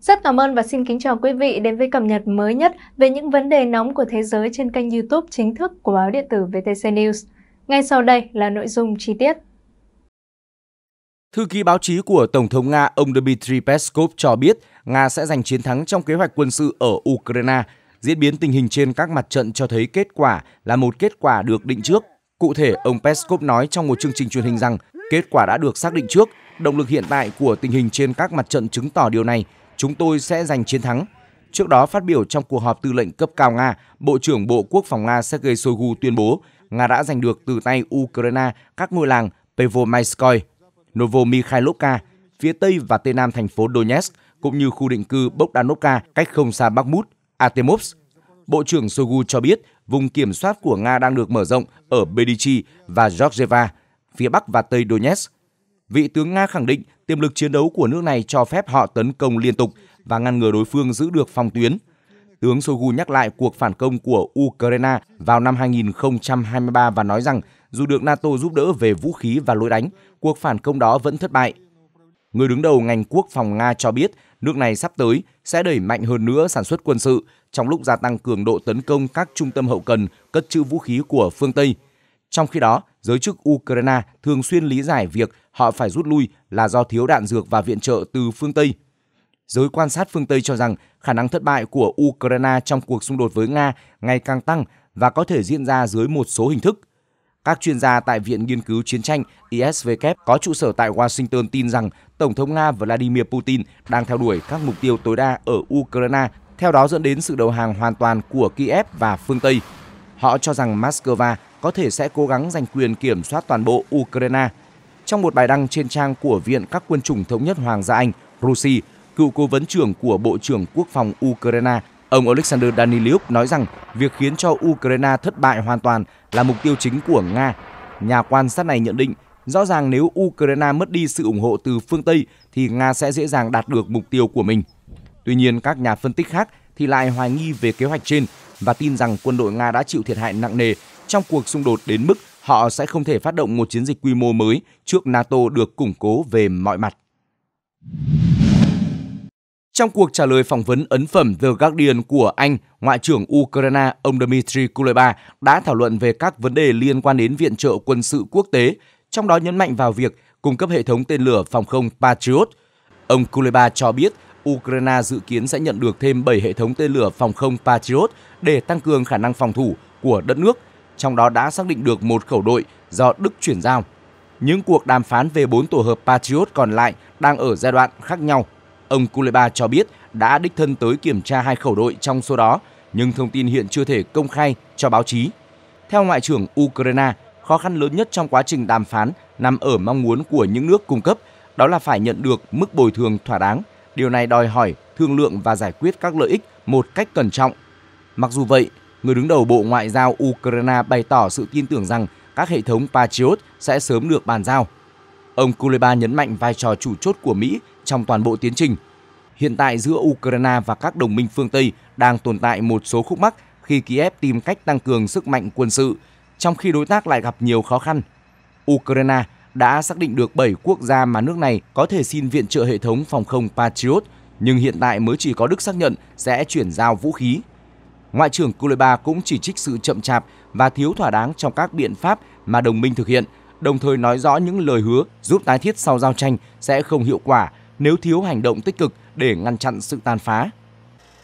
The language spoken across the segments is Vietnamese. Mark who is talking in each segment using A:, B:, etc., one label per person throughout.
A: Rất cảm ơn và xin kính chào quý vị đến với cập nhật mới nhất về những vấn đề nóng của thế giới trên kênh YouTube chính thức của báo điện tử VTC News. Ngay sau đây là nội dung chi tiết. Thư ký báo chí của Tổng thống Nga ông Dmitry Peskov cho biết Nga sẽ giành chiến thắng trong kế hoạch quân sự ở Ukraine. Diễn biến tình hình trên các mặt trận cho thấy kết quả là một kết quả được định trước. Cụ thể, ông Peskov nói trong một chương trình truyền hình rằng kết quả đã được xác định trước. Động lực hiện tại của tình hình trên các mặt trận chứng tỏ điều này – chúng tôi sẽ giành chiến thắng. Trước đó phát biểu trong cuộc họp tư lệnh cấp cao Nga, Bộ trưởng Bộ Quốc phòng Nga Sergei Shoigu tuyên bố Nga đã giành được từ tay Ukraine các ngôi làng pevomaiskoy, Novomikhailovka, phía tây và tây nam thành phố Donetsk, cũng như khu định cư Bogdanovka cách không xa Bakhmut, Artemovsk. Bộ trưởng Shoigu cho biết vùng kiểm soát của Nga đang được mở rộng ở Bedichi và Georgieva, phía bắc và tây Donetsk. Vị tướng Nga khẳng định tiềm lực chiến đấu của nước này cho phép họ tấn công liên tục và ngăn ngừa đối phương giữ được phòng tuyến. Tướng Shoigu nhắc lại cuộc phản công của Ukraine vào năm 2023 và nói rằng dù được NATO giúp đỡ về vũ khí và lối đánh, cuộc phản công đó vẫn thất bại. Người đứng đầu ngành quốc phòng Nga cho biết nước này sắp tới sẽ đẩy mạnh hơn nữa sản xuất quân sự trong lúc gia tăng cường độ tấn công các trung tâm hậu cần cất trữ vũ khí của phương Tây. Trong khi đó, giới chức Ukraine thường xuyên lý giải việc họ phải rút lui là do thiếu đạn dược và viện trợ từ phương Tây. Giới quan sát phương Tây cho rằng khả năng thất bại của Ukraine trong cuộc xung đột với Nga ngày càng tăng và có thể diễn ra dưới một số hình thức. Các chuyên gia tại Viện Nghiên cứu Chiến tranh ISVK có trụ sở tại Washington tin rằng Tổng thống Nga Vladimir Putin đang theo đuổi các mục tiêu tối đa ở Ukraine, theo đó dẫn đến sự đầu hàng hoàn toàn của Kiev và phương Tây. Họ cho rằng Moscow có thể sẽ cố gắng giành quyền kiểm soát toàn bộ Ukraine – trong một bài đăng trên trang của Viện các quân chủng thống nhất Hoàng gia Anh, Rusi, cựu cố vấn trưởng của Bộ trưởng Quốc phòng Ukraine, ông Alexander Daniluk nói rằng việc khiến cho Ukraine thất bại hoàn toàn là mục tiêu chính của Nga. Nhà quan sát này nhận định, rõ ràng nếu Ukraine mất đi sự ủng hộ từ phương Tây thì Nga sẽ dễ dàng đạt được mục tiêu của mình. Tuy nhiên, các nhà phân tích khác thì lại hoài nghi về kế hoạch trên và tin rằng quân đội Nga đã chịu thiệt hại nặng nề trong cuộc xung đột đến mức họ sẽ không thể phát động một chiến dịch quy mô mới trước NATO được củng cố về mọi mặt. Trong cuộc trả lời phỏng vấn ấn phẩm The Guardian của Anh, Ngoại trưởng Ukraine ông Dmitry Kuleba đã thảo luận về các vấn đề liên quan đến viện trợ quân sự quốc tế, trong đó nhấn mạnh vào việc cung cấp hệ thống tên lửa phòng không Patriot. Ông Kuleba cho biết Ukraine dự kiến sẽ nhận được thêm 7 hệ thống tên lửa phòng không Patriot để tăng cường khả năng phòng thủ của đất nước trong đó đã xác định được một khẩu đội do Đức chuyển giao. Những cuộc đàm phán về bốn tổ hợp Patriot còn lại đang ở giai đoạn khác nhau. Ông Kuleba cho biết đã đích thân tới kiểm tra hai khẩu đội trong số đó, nhưng thông tin hiện chưa thể công khai cho báo chí. Theo Ngoại trưởng Ukraine, khó khăn lớn nhất trong quá trình đàm phán nằm ở mong muốn của những nước cung cấp, đó là phải nhận được mức bồi thường thỏa đáng. Điều này đòi hỏi thương lượng và giải quyết các lợi ích một cách cẩn trọng. Mặc dù vậy, người đứng đầu Bộ Ngoại giao Ukraine bày tỏ sự tin tưởng rằng các hệ thống Patriot sẽ sớm được bàn giao. Ông Kuleba nhấn mạnh vai trò chủ chốt của Mỹ trong toàn bộ tiến trình. Hiện tại giữa Ukraine và các đồng minh phương Tây đang tồn tại một số khúc mắc khi Kiev tìm cách tăng cường sức mạnh quân sự, trong khi đối tác lại gặp nhiều khó khăn. Ukraine đã xác định được 7 quốc gia mà nước này có thể xin viện trợ hệ thống phòng không Patriot, nhưng hiện tại mới chỉ có Đức xác nhận sẽ chuyển giao vũ khí Ngoại trưởng Cuba cũng chỉ trích sự chậm chạp và thiếu thỏa đáng trong các biện pháp mà đồng minh thực hiện, đồng thời nói rõ những lời hứa giúp tái thiết sau giao tranh sẽ không hiệu quả nếu thiếu hành động tích cực để ngăn chặn sự tàn phá.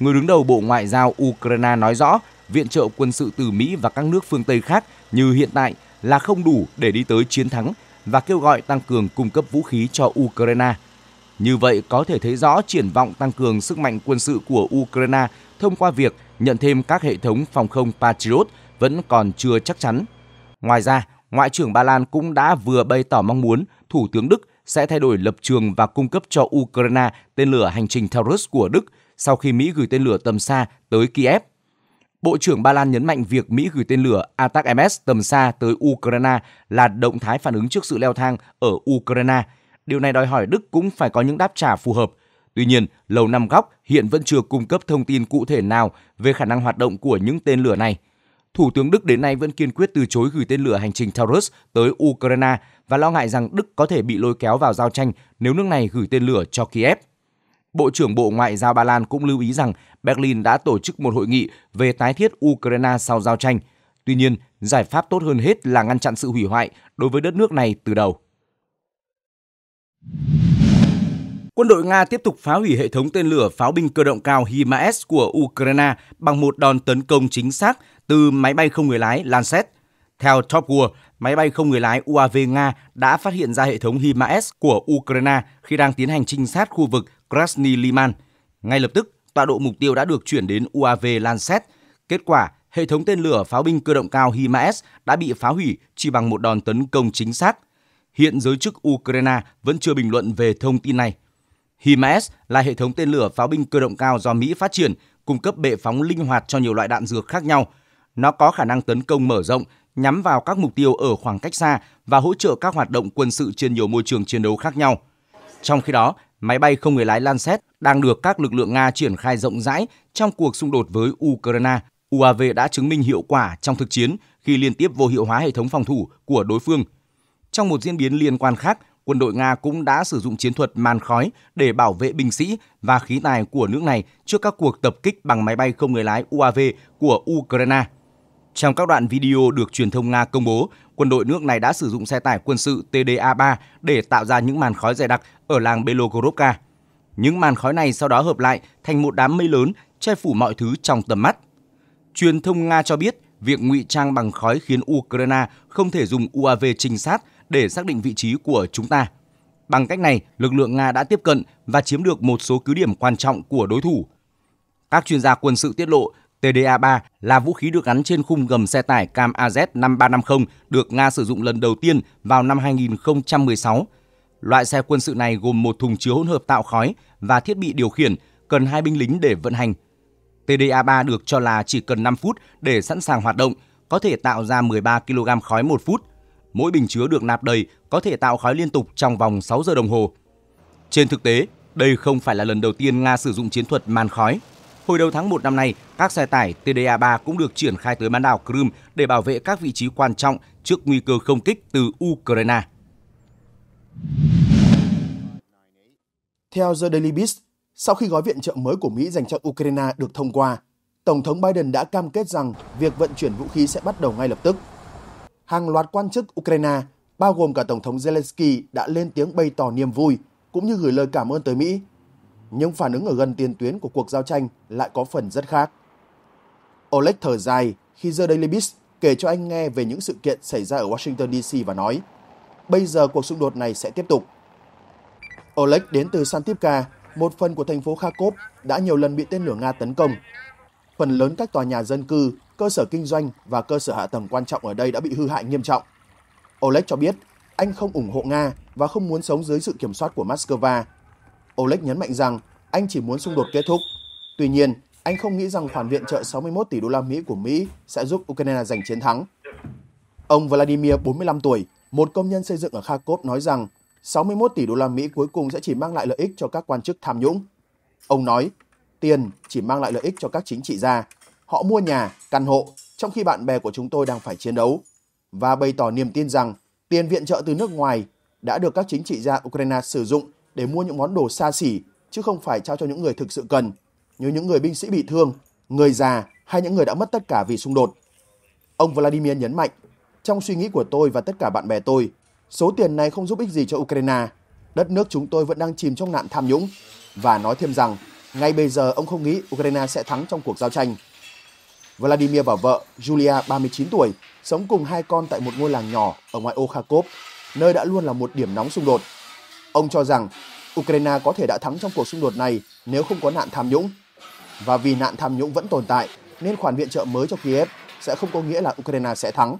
A: Người đứng đầu Bộ Ngoại giao Ukraine nói rõ viện trợ quân sự từ Mỹ và các nước phương Tây khác như hiện tại là không đủ để đi tới chiến thắng và kêu gọi tăng cường cung cấp vũ khí cho Ukraine. Như vậy có thể thấy rõ triển vọng tăng cường sức mạnh quân sự của Ukraine thông qua việc nhận thêm các hệ thống phòng không Patriot vẫn còn chưa chắc chắn. Ngoài ra, Ngoại trưởng Ba Lan cũng đã vừa bày tỏ mong muốn Thủ tướng Đức sẽ thay đổi lập trường và cung cấp cho Ukraine tên lửa hành trình Taurus của Đức sau khi Mỹ gửi tên lửa tầm xa tới Kiev. Bộ trưởng Ba Lan nhấn mạnh việc Mỹ gửi tên lửa MS tầm xa tới Ukraine là động thái phản ứng trước sự leo thang ở Ukraine. Điều này đòi hỏi Đức cũng phải có những đáp trả phù hợp – Tuy nhiên, Lầu Năm Góc hiện vẫn chưa cung cấp thông tin cụ thể nào về khả năng hoạt động của những tên lửa này. Thủ tướng Đức đến nay vẫn kiên quyết từ chối gửi tên lửa hành trình Taurus tới Ukraine và lo ngại rằng Đức có thể bị lôi kéo vào giao tranh nếu nước này gửi tên lửa cho Kiev. Bộ trưởng Bộ Ngoại giao Ba Lan cũng lưu ý rằng Berlin đã tổ chức một hội nghị về tái thiết Ukraine sau giao tranh. Tuy nhiên, giải pháp tốt hơn hết là ngăn chặn sự hủy hoại đối với đất nước này từ đầu. Quân đội Nga tiếp tục phá hủy hệ thống tên lửa pháo binh cơ động cao HIMARS của Ukraine bằng một đòn tấn công chính xác từ máy bay không người lái Lancet. Theo Top War, máy bay không người lái UAV Nga đã phát hiện ra hệ thống HIMARS của Ukraine khi đang tiến hành trinh sát khu vực Krasny Liman. Ngay lập tức, tọa độ mục tiêu đã được chuyển đến UAV Lancet. Kết quả, hệ thống tên lửa pháo binh cơ động cao HIMARS đã bị phá hủy chỉ bằng một đòn tấn công chính xác. Hiện giới chức Ukraine vẫn chưa bình luận về thông tin này. HIMARS là hệ thống tên lửa pháo binh cơ động cao do Mỹ phát triển, cung cấp bệ phóng linh hoạt cho nhiều loại đạn dược khác nhau. Nó có khả năng tấn công mở rộng, nhắm vào các mục tiêu ở khoảng cách xa và hỗ trợ các hoạt động quân sự trên nhiều môi trường chiến đấu khác nhau. Trong khi đó, máy bay không người lái Lancet đang được các lực lượng Nga triển khai rộng rãi trong cuộc xung đột với Ukraine. UAV đã chứng minh hiệu quả trong thực chiến khi liên tiếp vô hiệu hóa hệ thống phòng thủ của đối phương. Trong một diễn biến liên quan khác, quân đội Nga cũng đã sử dụng chiến thuật màn khói để bảo vệ binh sĩ và khí tài của nước này trước các cuộc tập kích bằng máy bay không người lái UAV của Ukraine. Trong các đoạn video được truyền thông Nga công bố, quân đội nước này đã sử dụng xe tải quân sự TDA-3 để tạo ra những màn khói dày đặc ở làng Belogorovka. Những màn khói này sau đó hợp lại thành một đám mây lớn che phủ mọi thứ trong tầm mắt. Truyền thông Nga cho biết việc ngụy trang bằng khói khiến Ukraine không thể dùng UAV trinh sát để xác định vị trí của chúng ta. Bằng cách này, lực lượng Nga đã tiếp cận và chiếm được một số cứ điểm quan trọng của đối thủ. Các chuyên gia quân sự tiết lộ TDA-3 là vũ khí được gắn trên khung gầm xe tải Cam AZ-5350 được Nga sử dụng lần đầu tiên vào năm 2016. Loại xe quân sự này gồm một thùng chứa hỗn hợp tạo khói và thiết bị điều khiển, cần hai binh lính để vận hành – TDA3 được cho là chỉ cần 5 phút để sẵn sàng hoạt động, có thể tạo ra 13 kg khói một phút. Mỗi bình chứa được nạp đầy có thể tạo khói liên tục trong vòng 6 giờ đồng hồ. Trên thực tế, đây không phải là lần đầu tiên Nga sử dụng chiến thuật màn khói. Hồi đầu tháng 1 năm nay, các xe tải TDA-3 cũng được triển khai tới bán đảo Crimea để bảo vệ các vị trí quan trọng trước nguy cơ không kích từ Ukraine.
B: Theo The Daily Beast, sau khi gói viện trợ mới của Mỹ dành cho Ukraine được thông qua, Tổng thống Biden đã cam kết rằng việc vận chuyển vũ khí sẽ bắt đầu ngay lập tức. Hàng loạt quan chức Ukraine, bao gồm cả Tổng thống Zelensky đã lên tiếng bày tỏ niềm vui cũng như gửi lời cảm ơn tới Mỹ. Nhưng phản ứng ở gần tiền tuyến của cuộc giao tranh lại có phần rất khác. Oleg thở dài khi The Daily Beast kể cho anh nghe về những sự kiện xảy ra ở Washington DC và nói bây giờ cuộc xung đột này sẽ tiếp tục. Oleg đến từ Santipka, một phần của thành phố Kharkov đã nhiều lần bị tên lửa Nga tấn công. Phần lớn các tòa nhà dân cư, cơ sở kinh doanh và cơ sở hạ tầng quan trọng ở đây đã bị hư hại nghiêm trọng. Oleg cho biết anh không ủng hộ Nga và không muốn sống dưới sự kiểm soát của Moscow. Oleg nhấn mạnh rằng anh chỉ muốn xung đột kết thúc. Tuy nhiên, anh không nghĩ rằng khoản viện trợ 61 tỷ đô la Mỹ của Mỹ sẽ giúp Ukraine giành chiến thắng. Ông Vladimir, 45 tuổi, một công nhân xây dựng ở Kharkov nói rằng 61 tỷ đô la Mỹ cuối cùng sẽ chỉ mang lại lợi ích cho các quan chức tham nhũng. Ông nói, tiền chỉ mang lại lợi ích cho các chính trị gia. Họ mua nhà, căn hộ, trong khi bạn bè của chúng tôi đang phải chiến đấu. Và bày tỏ niềm tin rằng tiền viện trợ từ nước ngoài đã được các chính trị gia Ukraine sử dụng để mua những món đồ xa xỉ chứ không phải trao cho những người thực sự cần, như những người binh sĩ bị thương, người già hay những người đã mất tất cả vì xung đột. Ông Vladimir nhấn mạnh, trong suy nghĩ của tôi và tất cả bạn bè tôi, Số tiền này không giúp ích gì cho Ukraine. Đất nước chúng tôi vẫn đang chìm trong nạn tham nhũng. Và nói thêm rằng, ngay bây giờ ông không nghĩ Ukraine sẽ thắng trong cuộc giao tranh. Vladimir và vợ Julia, 39 tuổi, sống cùng hai con tại một ngôi làng nhỏ ở ngoài ô nơi đã luôn là một điểm nóng xung đột. Ông cho rằng Ukraine có thể đã thắng trong cuộc xung đột này nếu không có nạn tham nhũng. Và vì nạn tham nhũng vẫn tồn tại, nên khoản viện trợ mới cho Kiev sẽ không có nghĩa là Ukraine sẽ thắng.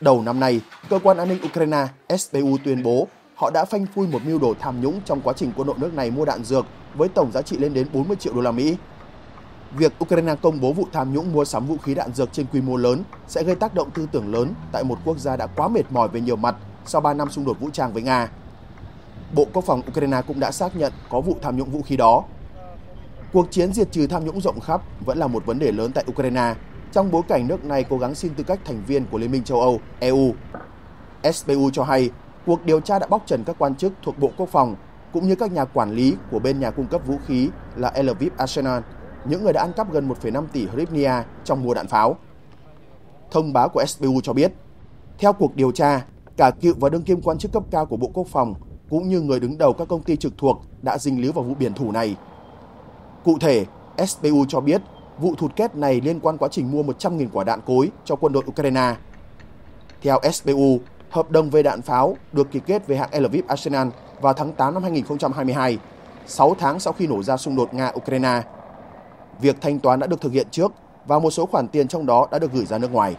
B: Đầu năm nay, cơ quan an ninh Ukraine SBU tuyên bố họ đã phanh phui một mưu đồ tham nhũng trong quá trình quân đội nước này mua đạn dược với tổng giá trị lên đến 40 triệu đô la Mỹ. Việc Ukraine công bố vụ tham nhũng mua sắm vũ khí đạn dược trên quy mô lớn sẽ gây tác động tư tưởng lớn tại một quốc gia đã quá mệt mỏi về nhiều mặt sau 3 năm xung đột vũ trang với Nga. Bộ Quốc phòng Ukraine cũng đã xác nhận có vụ tham nhũng vũ khí đó. Cuộc chiến diệt trừ tham nhũng rộng khắp vẫn là một vấn đề lớn tại Ukraine trong bối cảnh nước này cố gắng xin tư cách thành viên của Liên minh châu Âu, EU. SBU cho hay, cuộc điều tra đã bóc trần các quan chức thuộc Bộ Quốc phòng cũng như các nhà quản lý của bên nhà cung cấp vũ khí là Elvip Arsenal, những người đã ăn cắp gần 1,5 tỷ hryvnia trong mua đạn pháo. Thông báo của SBU cho biết, theo cuộc điều tra, cả cựu và đương kim quan chức cấp cao của Bộ Quốc phòng cũng như người đứng đầu các công ty trực thuộc đã dính líu vào vụ biển thủ này. Cụ thể, SBU cho biết vụ thụt kết này liên quan quá trình mua 100.000 quả đạn cối cho quân đội Ukraine. Theo SBU, hợp đồng về đạn pháo được ký kết với hãng Elvip Arsenal vào tháng 8 năm 2022, 6 tháng sau khi nổ ra xung đột Nga-Ukraine. Việc thanh toán đã được thực hiện trước và một số khoản tiền trong đó đã được gửi ra nước ngoài.